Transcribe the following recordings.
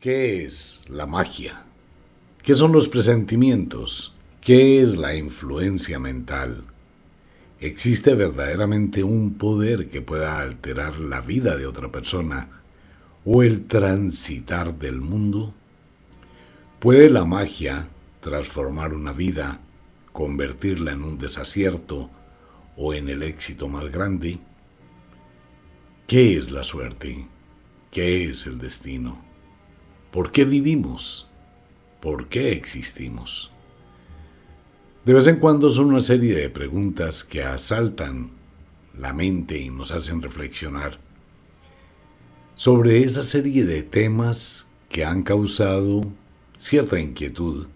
¿Qué es la magia? ¿Qué son los presentimientos? ¿Qué es la influencia mental? ¿Existe verdaderamente un poder que pueda alterar la vida de otra persona o el transitar del mundo? ¿Puede la magia transformar una vida, convertirla en un desacierto o en el éxito más grande? ¿Qué es la suerte? ¿Qué es el destino? ¿Por qué vivimos? ¿Por qué existimos? De vez en cuando son una serie de preguntas que asaltan la mente y nos hacen reflexionar sobre esa serie de temas que han causado cierta inquietud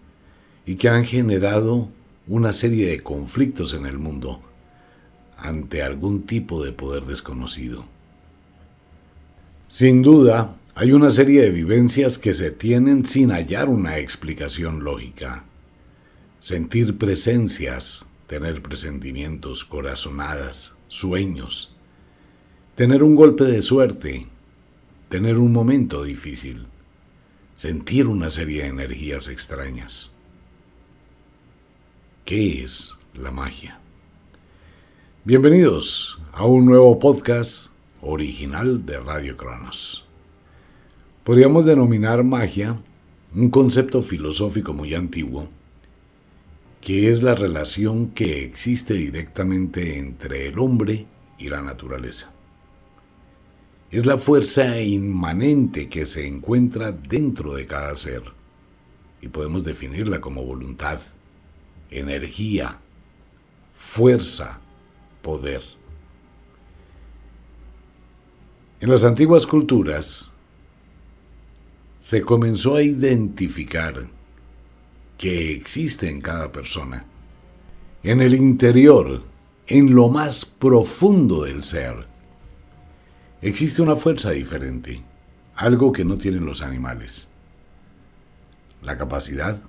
y que han generado una serie de conflictos en el mundo ante algún tipo de poder desconocido. Sin duda, hay una serie de vivencias que se tienen sin hallar una explicación lógica. Sentir presencias, tener presentimientos, corazonadas, sueños, tener un golpe de suerte, tener un momento difícil, sentir una serie de energías extrañas. ¿Qué es la magia? Bienvenidos a un nuevo podcast original de Radio Cronos. Podríamos denominar magia un concepto filosófico muy antiguo, que es la relación que existe directamente entre el hombre y la naturaleza. Es la fuerza inmanente que se encuentra dentro de cada ser, y podemos definirla como voluntad, energía, fuerza, poder. En las antiguas culturas, se comenzó a identificar que existe en cada persona, en el interior, en lo más profundo del ser. Existe una fuerza diferente, algo que no tienen los animales. La capacidad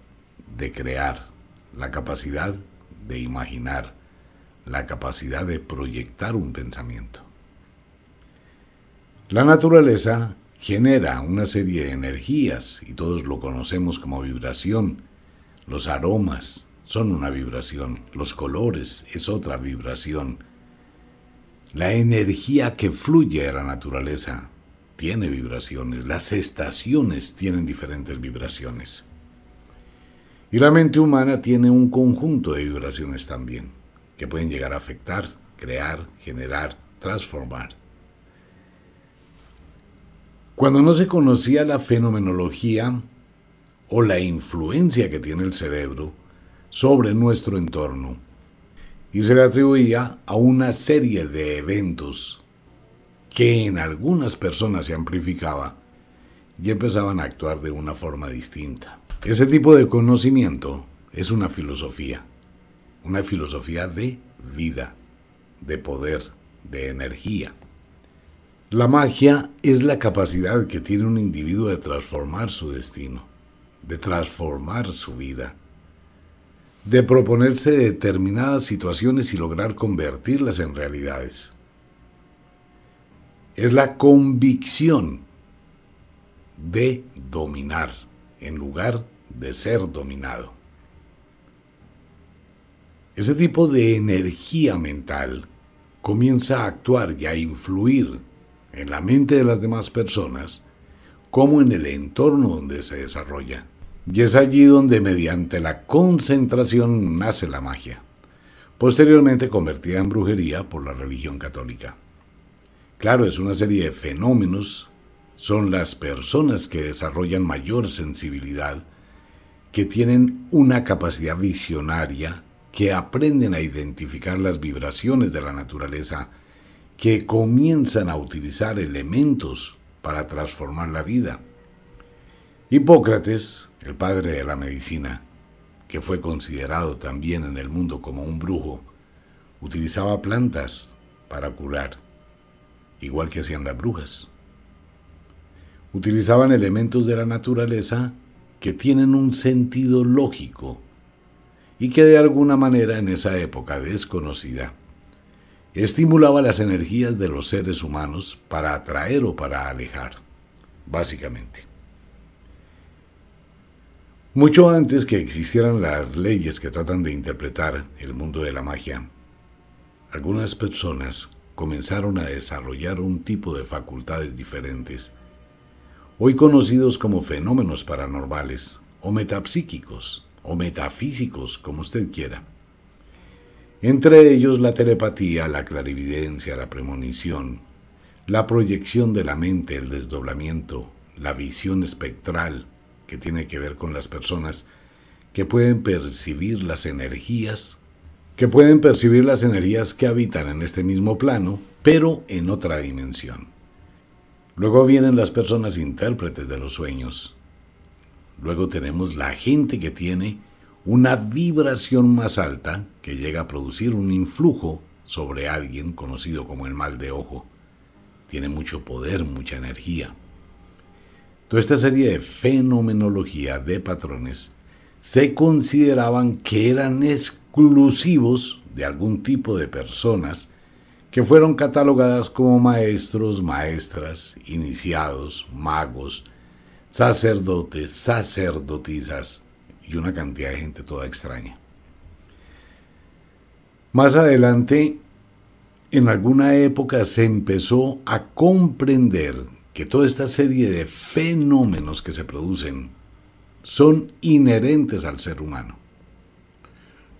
de crear, la capacidad de imaginar, la capacidad de proyectar un pensamiento. La naturaleza genera una serie de energías y todos lo conocemos como vibración. Los aromas son una vibración, los colores es otra vibración. La energía que fluye de la naturaleza tiene vibraciones, las estaciones tienen diferentes vibraciones. Y la mente humana tiene un conjunto de vibraciones también, que pueden llegar a afectar, crear, generar, transformar. Cuando no se conocía la fenomenología o la influencia que tiene el cerebro sobre nuestro entorno, y se le atribuía a una serie de eventos que en algunas personas se amplificaba y empezaban a actuar de una forma distinta. Ese tipo de conocimiento es una filosofía, una filosofía de vida, de poder, de energía. La magia es la capacidad que tiene un individuo de transformar su destino, de transformar su vida, de proponerse determinadas situaciones y lograr convertirlas en realidades. Es la convicción de dominar en lugar de ser dominado. Ese tipo de energía mental comienza a actuar y a influir en la mente de las demás personas como en el entorno donde se desarrolla. Y es allí donde mediante la concentración nace la magia, posteriormente convertida en brujería por la religión católica. Claro, es una serie de fenómenos, son las personas que desarrollan mayor sensibilidad, que tienen una capacidad visionaria, que aprenden a identificar las vibraciones de la naturaleza, que comienzan a utilizar elementos para transformar la vida. Hipócrates, el padre de la medicina, que fue considerado también en el mundo como un brujo, utilizaba plantas para curar, igual que hacían las brujas. Utilizaban elementos de la naturaleza que tienen un sentido lógico y que de alguna manera en esa época desconocida Estimulaba las energías de los seres humanos para atraer o para alejar, básicamente. Mucho antes que existieran las leyes que tratan de interpretar el mundo de la magia, algunas personas comenzaron a desarrollar un tipo de facultades diferentes, hoy conocidos como fenómenos paranormales o metapsíquicos o metafísicos, como usted quiera entre ellos la telepatía, la clarividencia, la premonición, la proyección de la mente, el desdoblamiento, la visión espectral, que tiene que ver con las personas que pueden percibir las energías, que pueden percibir las energías que habitan en este mismo plano, pero en otra dimensión. Luego vienen las personas intérpretes de los sueños. Luego tenemos la gente que tiene una vibración más alta que llega a producir un influjo sobre alguien conocido como el mal de ojo. Tiene mucho poder, mucha energía. Toda esta serie de fenomenología de patrones se consideraban que eran exclusivos de algún tipo de personas que fueron catalogadas como maestros, maestras, iniciados, magos, sacerdotes, sacerdotisas, y una cantidad de gente toda extraña. Más adelante, en alguna época se empezó a comprender que toda esta serie de fenómenos que se producen son inherentes al ser humano.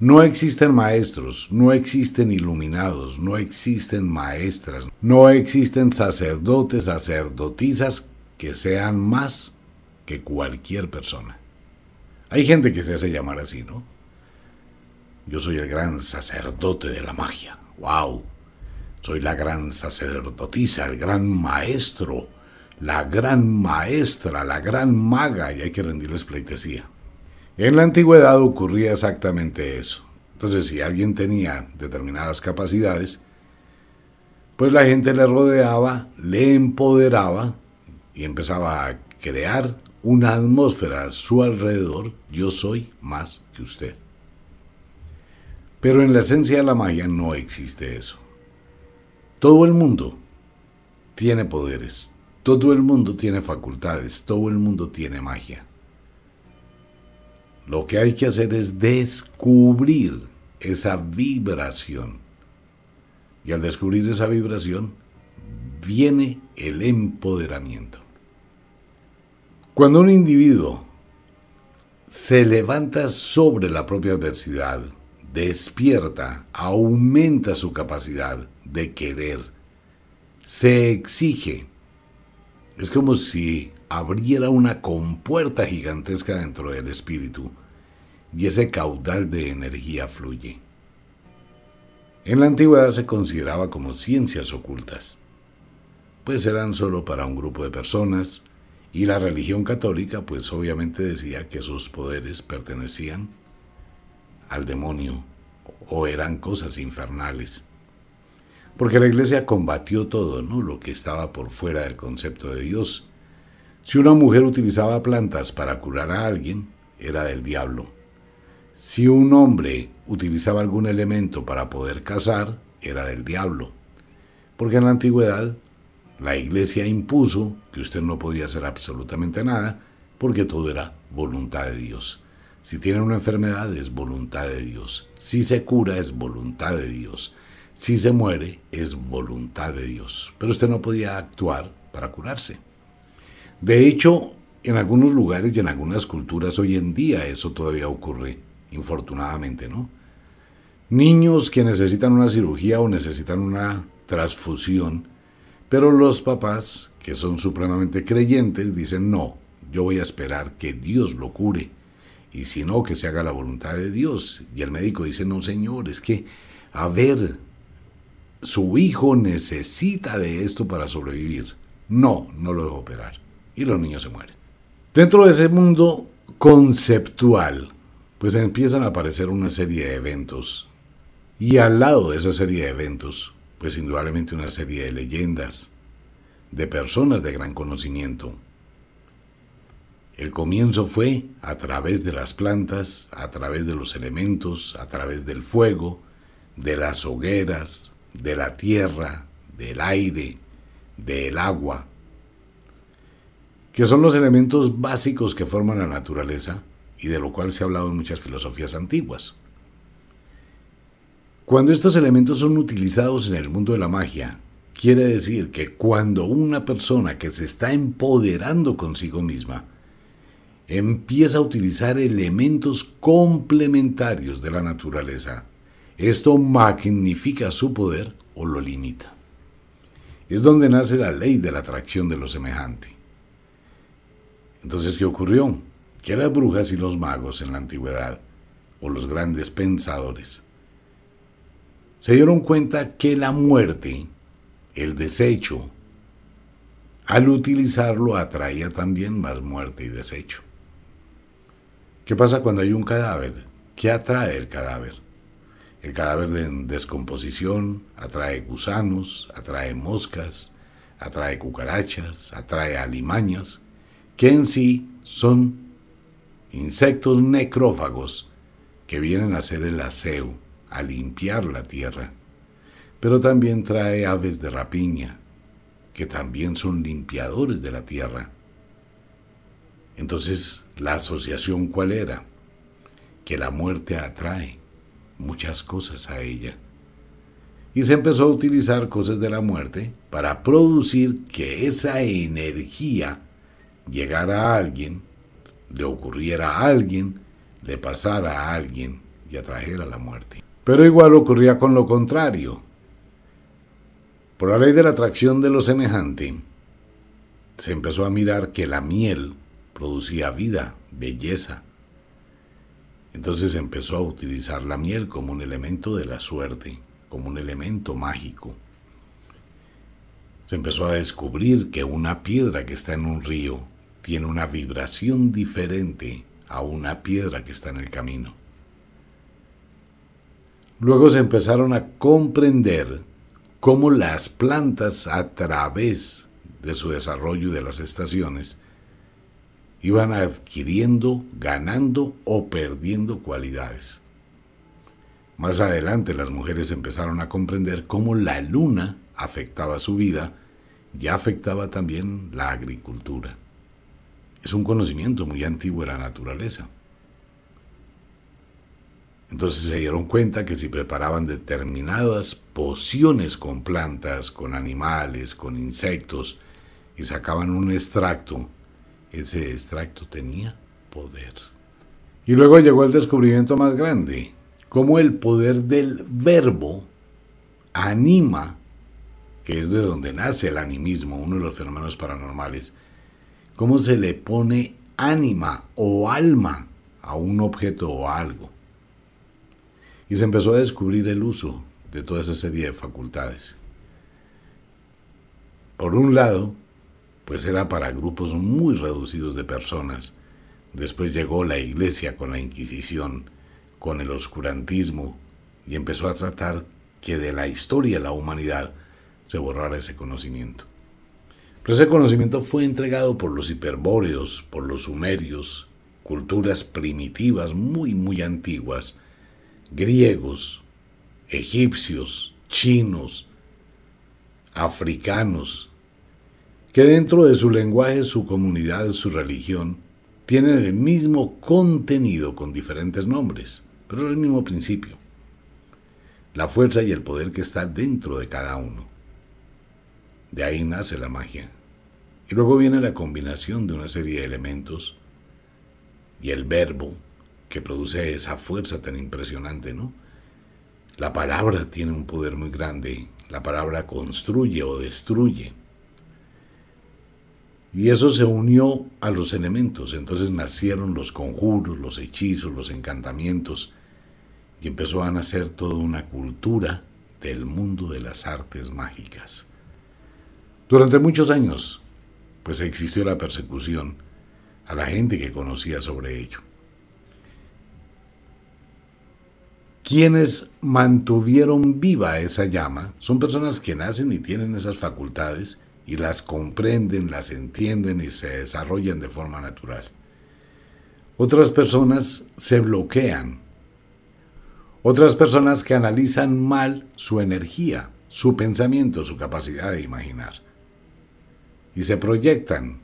No existen maestros, no existen iluminados, no existen maestras, no existen sacerdotes, sacerdotisas que sean más que cualquier persona. Hay gente que se hace llamar así, ¿no? Yo soy el gran sacerdote de la magia. ¡Wow! Soy la gran sacerdotisa, el gran maestro, la gran maestra, la gran maga, y hay que rendirles pleitesía. En la antigüedad ocurría exactamente eso. Entonces, si alguien tenía determinadas capacidades, pues la gente le rodeaba, le empoderaba y empezaba a crear una atmósfera a su alrededor, yo soy más que usted. Pero en la esencia de la magia no existe eso. Todo el mundo tiene poderes, todo el mundo tiene facultades, todo el mundo tiene magia. Lo que hay que hacer es descubrir esa vibración. Y al descubrir esa vibración viene el empoderamiento. Cuando un individuo se levanta sobre la propia adversidad, despierta, aumenta su capacidad de querer, se exige. Es como si abriera una compuerta gigantesca dentro del espíritu y ese caudal de energía fluye. En la antigüedad se consideraba como ciencias ocultas, pues eran solo para un grupo de personas, y la religión católica, pues obviamente decía que sus poderes pertenecían al demonio o eran cosas infernales. Porque la iglesia combatió todo, ¿no? Lo que estaba por fuera del concepto de Dios. Si una mujer utilizaba plantas para curar a alguien, era del diablo. Si un hombre utilizaba algún elemento para poder cazar, era del diablo. Porque en la antigüedad la iglesia impuso que usted no podía hacer absolutamente nada porque todo era voluntad de Dios. Si tiene una enfermedad es voluntad de Dios. Si se cura es voluntad de Dios. Si se muere es voluntad de Dios. Pero usted no podía actuar para curarse. De hecho, en algunos lugares y en algunas culturas hoy en día eso todavía ocurre, infortunadamente, ¿no? Niños que necesitan una cirugía o necesitan una transfusión pero los papás, que son supremamente creyentes, dicen, no, yo voy a esperar que Dios lo cure. Y si no, que se haga la voluntad de Dios. Y el médico dice, no, señor, es que, a ver, su hijo necesita de esto para sobrevivir. No, no lo dejo operar. Y los niños se mueren. Dentro de ese mundo conceptual, pues empiezan a aparecer una serie de eventos. Y al lado de esa serie de eventos, es pues indudablemente una serie de leyendas, de personas de gran conocimiento. El comienzo fue a través de las plantas, a través de los elementos, a través del fuego, de las hogueras, de la tierra, del aire, del agua, que son los elementos básicos que forman la naturaleza y de lo cual se ha hablado en muchas filosofías antiguas. Cuando estos elementos son utilizados en el mundo de la magia, quiere decir que cuando una persona que se está empoderando consigo misma empieza a utilizar elementos complementarios de la naturaleza, esto magnifica su poder o lo limita. Es donde nace la ley de la atracción de lo semejante. Entonces, ¿qué ocurrió? Que las brujas y los magos en la antigüedad, o los grandes pensadores, se dieron cuenta que la muerte, el desecho, al utilizarlo atraía también más muerte y desecho. ¿Qué pasa cuando hay un cadáver? ¿Qué atrae el cadáver? El cadáver de descomposición atrae gusanos, atrae moscas, atrae cucarachas, atrae alimañas, que en sí son insectos necrófagos que vienen a hacer el aseo a limpiar la tierra, pero también trae aves de rapiña, que también son limpiadores de la tierra. Entonces, ¿la asociación cuál era? Que la muerte atrae muchas cosas a ella. Y se empezó a utilizar cosas de la muerte para producir que esa energía llegara a alguien, le ocurriera a alguien, le pasara a alguien y atrajera la muerte. Pero igual ocurría con lo contrario. Por la ley de la atracción de lo semejante, se empezó a mirar que la miel producía vida, belleza. Entonces empezó a utilizar la miel como un elemento de la suerte, como un elemento mágico. Se empezó a descubrir que una piedra que está en un río tiene una vibración diferente a una piedra que está en el camino. Luego se empezaron a comprender cómo las plantas a través de su desarrollo y de las estaciones iban adquiriendo, ganando o perdiendo cualidades. Más adelante las mujeres empezaron a comprender cómo la luna afectaba su vida y afectaba también la agricultura. Es un conocimiento muy antiguo de la naturaleza. Entonces se dieron cuenta que si preparaban determinadas pociones con plantas, con animales, con insectos, y sacaban un extracto, ese extracto tenía poder. Y luego llegó el descubrimiento más grande, cómo el poder del verbo anima, que es de donde nace el animismo, uno de los fenómenos paranormales, cómo se le pone ánima o alma a un objeto o algo. Y se empezó a descubrir el uso de toda esa serie de facultades. Por un lado, pues era para grupos muy reducidos de personas. Después llegó la iglesia con la Inquisición, con el oscurantismo, y empezó a tratar que de la historia de la humanidad se borrara ese conocimiento. ese conocimiento fue entregado por los hiperbóreos, por los sumerios, culturas primitivas muy, muy antiguas, griegos, egipcios, chinos, africanos, que dentro de su lenguaje, su comunidad, su religión, tienen el mismo contenido con diferentes nombres, pero el mismo principio. La fuerza y el poder que está dentro de cada uno. De ahí nace la magia. Y luego viene la combinación de una serie de elementos y el verbo que produce esa fuerza tan impresionante, ¿no? La palabra tiene un poder muy grande, la palabra construye o destruye. Y eso se unió a los elementos, entonces nacieron los conjuros, los hechizos, los encantamientos, y empezó a nacer toda una cultura del mundo de las artes mágicas. Durante muchos años, pues existió la persecución a la gente que conocía sobre ello. quienes mantuvieron viva esa llama son personas que nacen y tienen esas facultades y las comprenden, las entienden y se desarrollan de forma natural. Otras personas se bloquean. Otras personas que analizan mal su energía, su pensamiento, su capacidad de imaginar. Y se proyectan.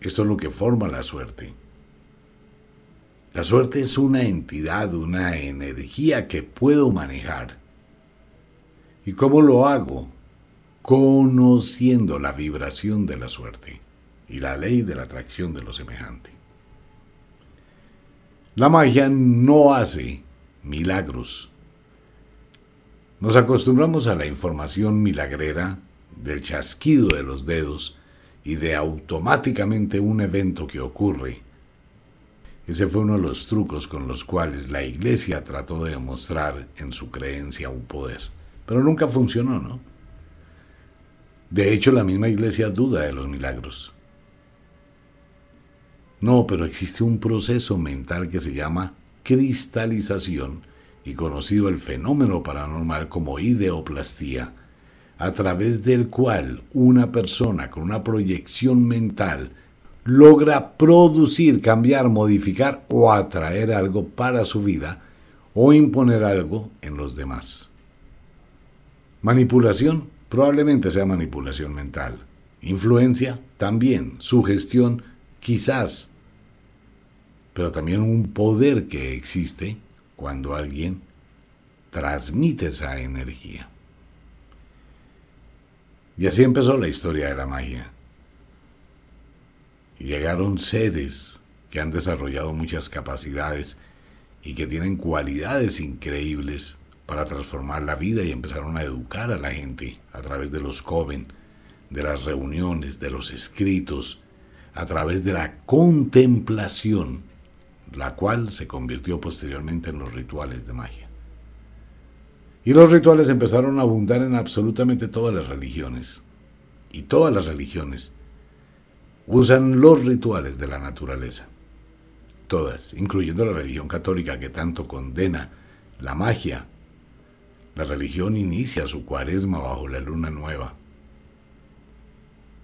Esto es lo que forma la suerte. La suerte es una entidad, una energía que puedo manejar. ¿Y cómo lo hago? Conociendo la vibración de la suerte y la ley de la atracción de lo semejante. La magia no hace milagros. Nos acostumbramos a la información milagrera del chasquido de los dedos y de automáticamente un evento que ocurre ese fue uno de los trucos con los cuales la iglesia trató de demostrar en su creencia un poder. Pero nunca funcionó, ¿no? De hecho, la misma iglesia duda de los milagros. No, pero existe un proceso mental que se llama cristalización y conocido el fenómeno paranormal como ideoplastía, a través del cual una persona con una proyección mental logra producir, cambiar, modificar o atraer algo para su vida o imponer algo en los demás. Manipulación probablemente sea manipulación mental. Influencia también, sugestión quizás, pero también un poder que existe cuando alguien transmite esa energía. Y así empezó la historia de la magia llegaron seres que han desarrollado muchas capacidades y que tienen cualidades increíbles para transformar la vida y empezaron a educar a la gente a través de los coven, de las reuniones, de los escritos, a través de la contemplación, la cual se convirtió posteriormente en los rituales de magia. Y los rituales empezaron a abundar en absolutamente todas las religiones. Y todas las religiones usan los rituales de la naturaleza. Todas, incluyendo la religión católica que tanto condena la magia. La religión inicia su cuaresma bajo la luna nueva.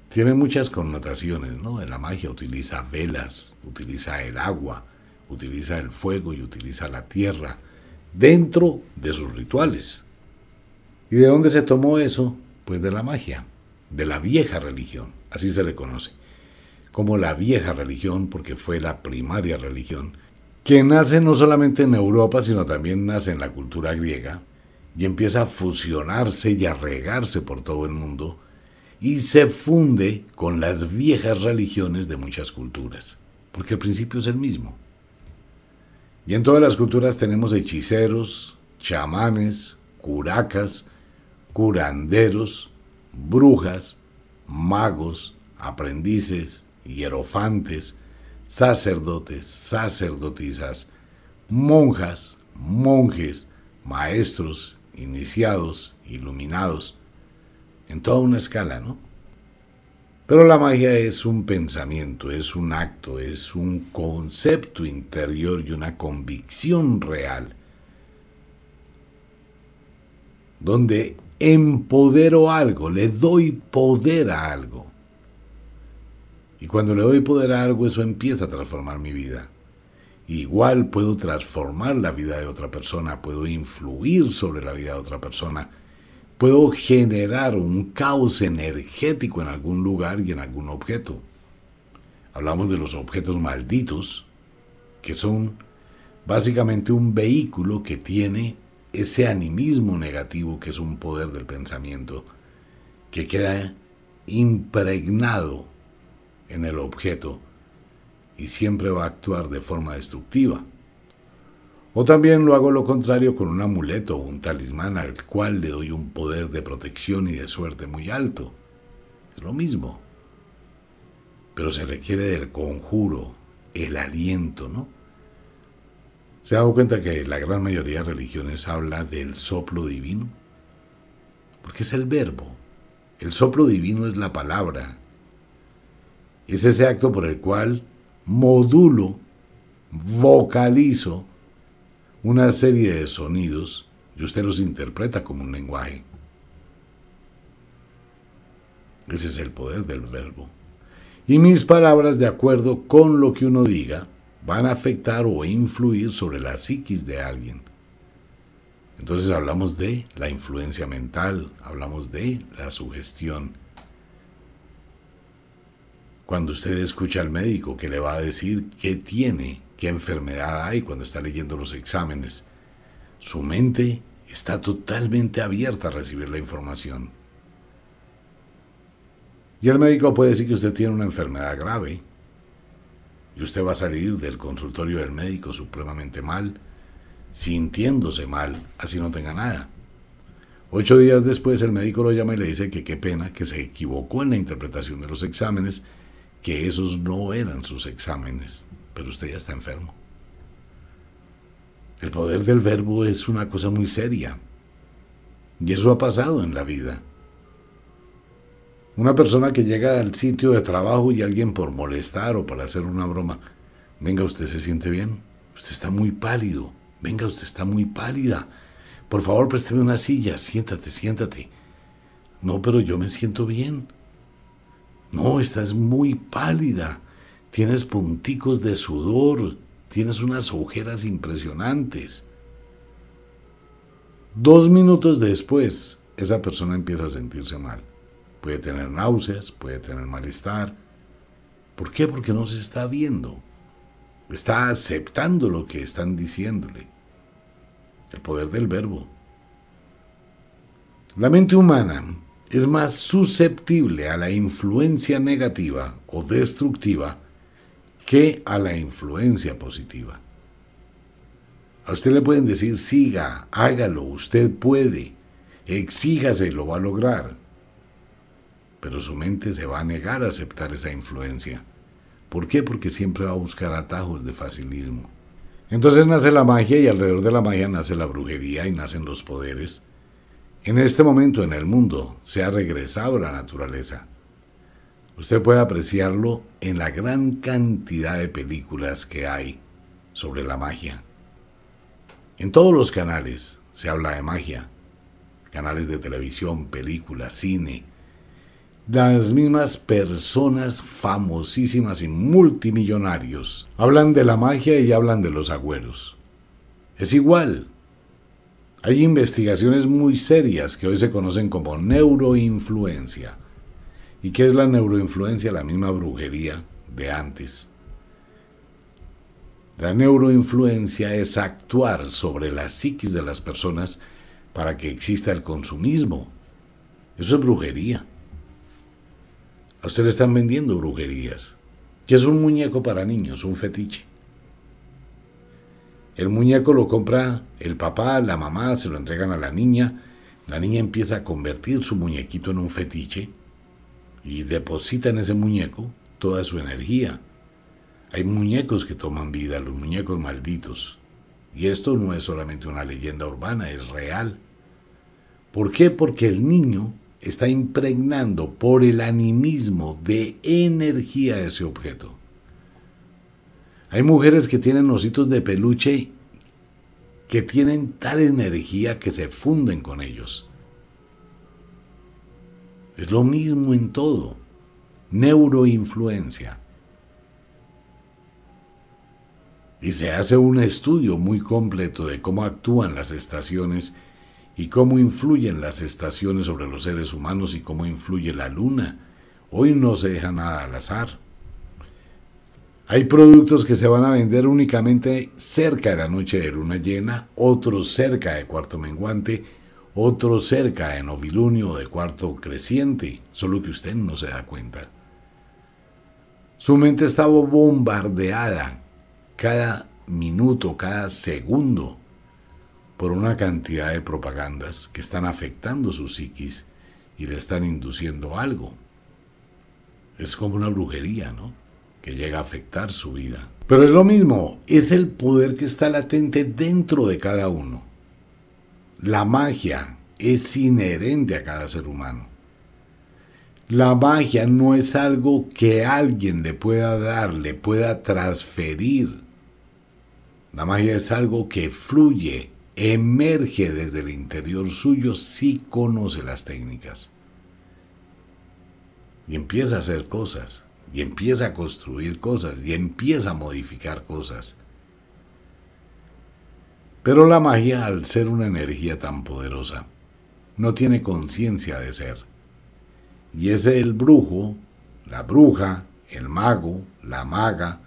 Tiene muchas connotaciones, ¿no? De la magia utiliza velas, utiliza el agua, utiliza el fuego y utiliza la tierra dentro de sus rituales. ¿Y de dónde se tomó eso? Pues de la magia, de la vieja religión, así se le conoce como la vieja religión, porque fue la primaria religión, que nace no solamente en Europa, sino también nace en la cultura griega, y empieza a fusionarse y a regarse por todo el mundo, y se funde con las viejas religiones de muchas culturas, porque el principio es el mismo. Y en todas las culturas tenemos hechiceros, chamanes, curacas, curanderos, brujas, magos, aprendices, hierofantes, sacerdotes, sacerdotisas, monjas, monjes, maestros, iniciados, iluminados, en toda una escala, ¿no? Pero la magia es un pensamiento, es un acto, es un concepto interior y una convicción real, donde empodero algo, le doy poder a algo. Y cuando le doy poder a algo, eso empieza a transformar mi vida. Igual puedo transformar la vida de otra persona, puedo influir sobre la vida de otra persona, puedo generar un caos energético en algún lugar y en algún objeto. Hablamos de los objetos malditos, que son básicamente un vehículo que tiene ese animismo negativo que es un poder del pensamiento, que queda impregnado en el objeto y siempre va a actuar de forma destructiva. O también lo hago lo contrario con un amuleto o un talismán al cual le doy un poder de protección y de suerte muy alto. Es lo mismo. Pero se requiere del conjuro, el aliento, ¿no? ¿Se ha dado cuenta que la gran mayoría de religiones habla del soplo divino? Porque es el verbo. El soplo divino es la palabra, es ese acto por el cual modulo, vocalizo una serie de sonidos y usted los interpreta como un lenguaje. Ese es el poder del verbo. Y mis palabras, de acuerdo con lo que uno diga, van a afectar o influir sobre la psiquis de alguien. Entonces hablamos de la influencia mental, hablamos de la sugestión cuando usted escucha al médico que le va a decir qué tiene, qué enfermedad hay cuando está leyendo los exámenes. Su mente está totalmente abierta a recibir la información. Y el médico puede decir que usted tiene una enfermedad grave. Y usted va a salir del consultorio del médico supremamente mal, sintiéndose mal, así no tenga nada. Ocho días después el médico lo llama y le dice que qué pena, que se equivocó en la interpretación de los exámenes que esos no eran sus exámenes, pero usted ya está enfermo. El poder del verbo es una cosa muy seria. Y eso ha pasado en la vida. Una persona que llega al sitio de trabajo y alguien por molestar o para hacer una broma, venga, usted se siente bien, usted está muy pálido, venga, usted está muy pálida, por favor, présteme una silla, siéntate, siéntate. No, pero yo me siento bien estás muy pálida, tienes punticos de sudor, tienes unas ojeras impresionantes. Dos minutos después, esa persona empieza a sentirse mal. Puede tener náuseas, puede tener malestar. ¿Por qué? Porque no se está viendo. Está aceptando lo que están diciéndole. El poder del verbo. La mente humana es más susceptible a la influencia negativa o destructiva que a la influencia positiva. A usted le pueden decir, siga, hágalo, usted puede, exíjase y lo va a lograr. Pero su mente se va a negar a aceptar esa influencia. ¿Por qué? Porque siempre va a buscar atajos de facilismo. Entonces nace la magia y alrededor de la magia nace la brujería y nacen los poderes en este momento en el mundo se ha regresado la naturaleza. Usted puede apreciarlo en la gran cantidad de películas que hay sobre la magia. En todos los canales se habla de magia. Canales de televisión, películas, cine. Las mismas personas famosísimas y multimillonarios hablan de la magia y hablan de los agüeros. Es igual, hay investigaciones muy serias que hoy se conocen como neuroinfluencia. ¿Y qué es la neuroinfluencia? La misma brujería de antes. La neuroinfluencia es actuar sobre la psiquis de las personas para que exista el consumismo. Eso es brujería. A usted le están vendiendo brujerías. Que es un muñeco para niños, un fetiche. El muñeco lo compra el papá, la mamá, se lo entregan a la niña. La niña empieza a convertir su muñequito en un fetiche y deposita en ese muñeco toda su energía. Hay muñecos que toman vida, los muñecos malditos. Y esto no es solamente una leyenda urbana, es real. ¿Por qué? Porque el niño está impregnando por el animismo de energía ese objeto. Hay mujeres que tienen ositos de peluche que tienen tal energía que se funden con ellos. Es lo mismo en todo. Neuroinfluencia. Y se hace un estudio muy completo de cómo actúan las estaciones y cómo influyen las estaciones sobre los seres humanos y cómo influye la luna. Hoy no se deja nada al azar. Hay productos que se van a vender únicamente cerca de la noche de luna llena, otros cerca de cuarto menguante, otros cerca de novilunio de cuarto creciente, solo que usted no se da cuenta. Su mente estaba bombardeada cada minuto, cada segundo por una cantidad de propagandas que están afectando su psiquis y le están induciendo algo. Es como una brujería, ¿no? que llega a afectar su vida. Pero es lo mismo, es el poder que está latente dentro de cada uno. La magia es inherente a cada ser humano. La magia no es algo que alguien le pueda dar, le pueda transferir. La magia es algo que fluye, emerge desde el interior suyo si conoce las técnicas. Y empieza a hacer cosas y empieza a construir cosas y empieza a modificar cosas. Pero la magia, al ser una energía tan poderosa, no tiene conciencia de ser. Y es el brujo, la bruja, el mago, la maga,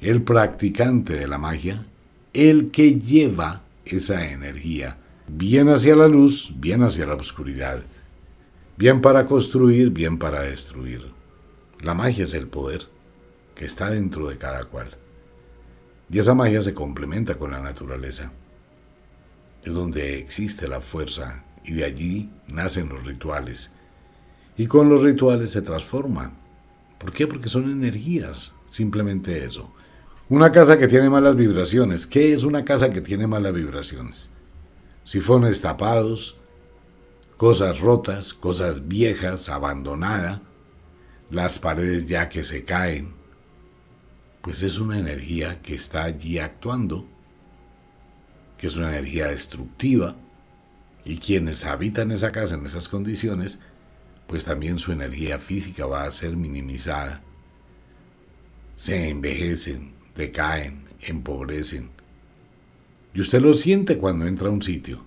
el practicante de la magia, el que lleva esa energía bien hacia la luz, bien hacia la oscuridad, bien para construir, bien para destruir. La magia es el poder que está dentro de cada cual. Y esa magia se complementa con la naturaleza. Es donde existe la fuerza y de allí nacen los rituales. Y con los rituales se transforma. ¿Por qué? Porque son energías, simplemente eso. Una casa que tiene malas vibraciones. ¿Qué es una casa que tiene malas vibraciones? Sifones tapados, cosas rotas, cosas viejas, abandonada las paredes ya que se caen, pues es una energía que está allí actuando, que es una energía destructiva, y quienes habitan esa casa en esas condiciones, pues también su energía física va a ser minimizada. Se envejecen, decaen, empobrecen. Y usted lo siente cuando entra a un sitio.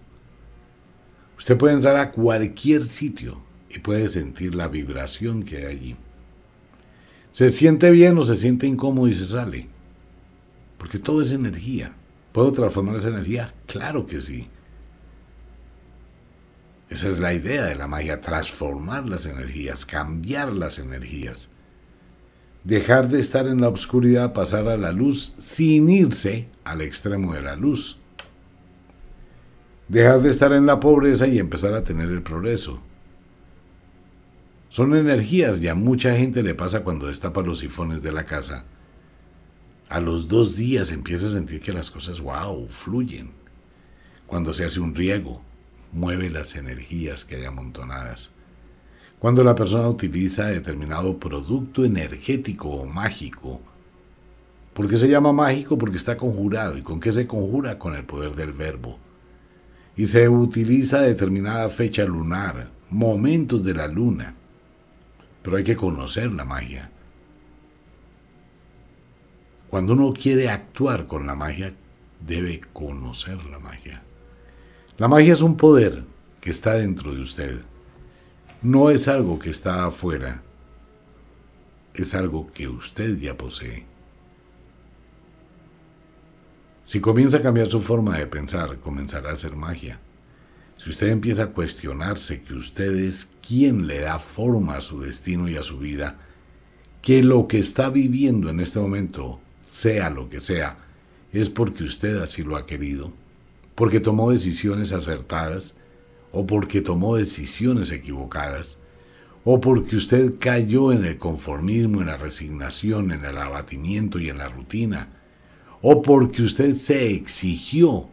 Usted puede entrar a cualquier sitio y puede sentir la vibración que hay allí. Se siente bien o se siente incómodo y se sale. Porque todo es energía. ¿Puedo transformar esa energía? Claro que sí. Esa es la idea de la magia, transformar las energías, cambiar las energías. Dejar de estar en la oscuridad, pasar a la luz sin irse al extremo de la luz. Dejar de estar en la pobreza y empezar a tener el progreso. Son energías ya mucha gente le pasa cuando destapa los sifones de la casa. A los dos días empieza a sentir que las cosas, wow, fluyen. Cuando se hace un riego, mueve las energías que hay amontonadas. Cuando la persona utiliza determinado producto energético o mágico, ¿por qué se llama mágico? Porque está conjurado. ¿Y con qué se conjura? Con el poder del verbo. Y se utiliza determinada fecha lunar, momentos de la luna pero hay que conocer la magia. Cuando uno quiere actuar con la magia, debe conocer la magia. La magia es un poder que está dentro de usted. No es algo que está afuera. Es algo que usted ya posee. Si comienza a cambiar su forma de pensar, comenzará a hacer magia usted empieza a cuestionarse que usted es quien le da forma a su destino y a su vida, que lo que está viviendo en este momento, sea lo que sea, es porque usted así lo ha querido, porque tomó decisiones acertadas, o porque tomó decisiones equivocadas, o porque usted cayó en el conformismo, en la resignación, en el abatimiento y en la rutina, o porque usted se exigió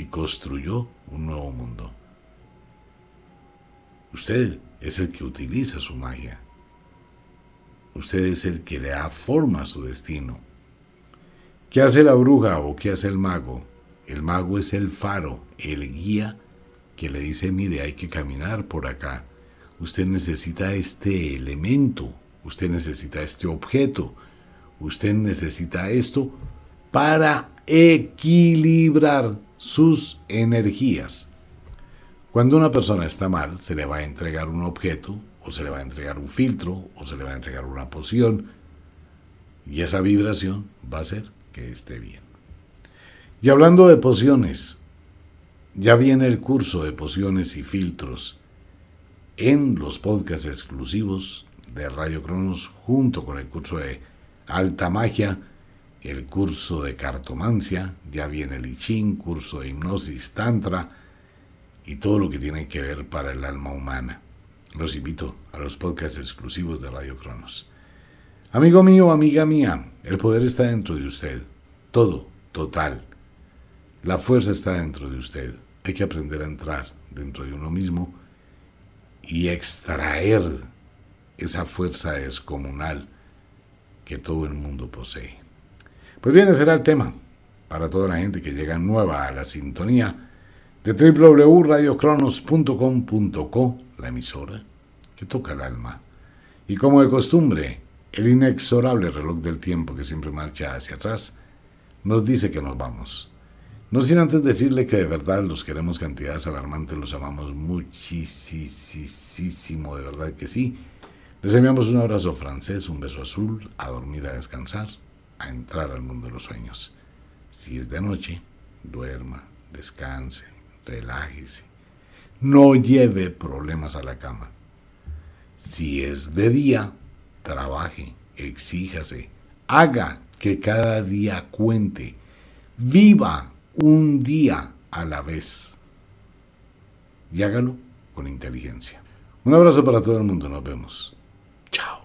y construyó un nuevo mundo. Usted es el que utiliza su magia. Usted es el que le da forma a su destino. ¿Qué hace la bruja o qué hace el mago? El mago es el faro, el guía que le dice, mire, hay que caminar por acá. Usted necesita este elemento, usted necesita este objeto, usted necesita esto para equilibrar sus energías. Cuando una persona está mal, se le va a entregar un objeto, o se le va a entregar un filtro, o se le va a entregar una poción, y esa vibración va a hacer que esté bien. Y hablando de pociones, ya viene el curso de pociones y filtros en los podcasts exclusivos de Radio Cronos junto con el curso de Alta Magia el curso de cartomancia, ya viene el I curso de hipnosis tantra y todo lo que tiene que ver para el alma humana. Los invito a los podcasts exclusivos de Radio Cronos. Amigo mío, amiga mía, el poder está dentro de usted. Todo, total. La fuerza está dentro de usted. Hay que aprender a entrar dentro de uno mismo y extraer esa fuerza descomunal que todo el mundo posee. Pues bien, ese será el tema para toda la gente que llega nueva a la sintonía de www.radiocronos.com.co, la emisora que toca el alma. Y como de costumbre, el inexorable reloj del tiempo que siempre marcha hacia atrás nos dice que nos vamos. No sin antes decirle que de verdad los queremos cantidades alarmantes, los amamos muchísimo, de verdad que sí. Les enviamos un abrazo francés, un beso azul, a dormir, a descansar a entrar al mundo de los sueños. Si es de noche, duerma, descanse, relájese. No lleve problemas a la cama. Si es de día, trabaje, exíjase, haga que cada día cuente. Viva un día a la vez. Y hágalo con inteligencia. Un abrazo para todo el mundo. Nos vemos. Chao.